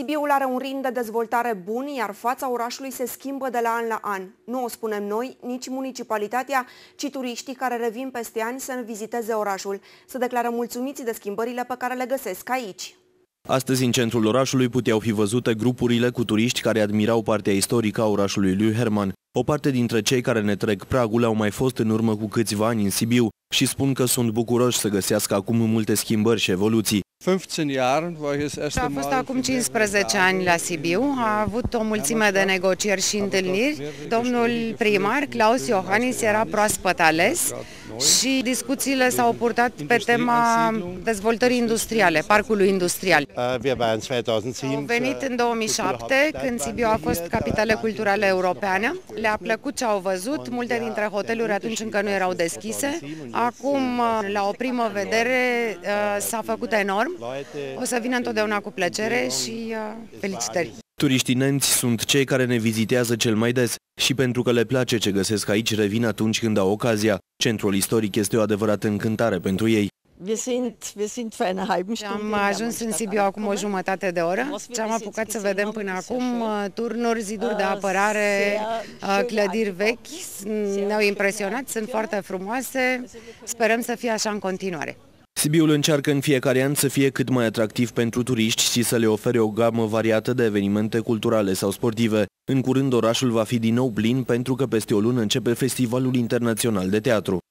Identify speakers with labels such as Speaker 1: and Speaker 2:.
Speaker 1: Sibiul are un ritm de dezvoltare bun, iar fața orașului se schimbă de la an la an. Nu o spunem noi, nici municipalitatea, ci turiștii care revin peste ani să viziteze orașul, să declară mulțumiți de schimbările pe care le găsesc aici. Astăzi, în centrul orașului, puteau fi văzute grupurile cu turiști care admirau partea istorică a orașului lui Herman. O parte dintre cei care ne trec pragul au mai fost în urmă cu câțiva ani în Sibiu, și spun că sunt bucuroși să găsească acum multe schimbări și evoluții.
Speaker 2: A fost acum 15 ani la Sibiu, a avut o mulțime de negocieri și întâlniri. Domnul primar, Claus Iohannis, era proaspăt ales și discuțiile s-au purtat pe tema dezvoltării industriale, parcului industrial. Uh, au venit în 2007, uh, când Sibiu a fost capitală culturală europeană. Le-a plăcut ce au văzut, multe dintre hoteluri atunci încă nu erau deschise, Acum, uh, la o primă vedere, uh, s-a făcut enorm. O să vină întotdeauna cu plăcere și uh, felicitări!
Speaker 1: Turiștii nenți sunt cei care ne vizitează cel mai des și pentru că le place ce găsesc aici, revin atunci când au ocazia. Centrul istoric este o adevărată încântare pentru ei.
Speaker 2: Wir sind, wir sind für eine halben Stunde Am ajuns în Sibiu acum o jumătate de oră. Ce am apucat să vedem până acum, turnuri, ziduri de ah, apărare, ah, clădiri vechi, ne-au impresionat, sunt foarte frumoase. Sperăm să fie așa în continuare.
Speaker 1: Sibiul încearcă în fiecare an să fie cât mai atractiv pentru turiști și să le ofere o gamă variată de evenimente culturale sau sportive. În curând orașul va fi din nou plin pentru că peste o lună începe Festivalul Internațional de Teatru.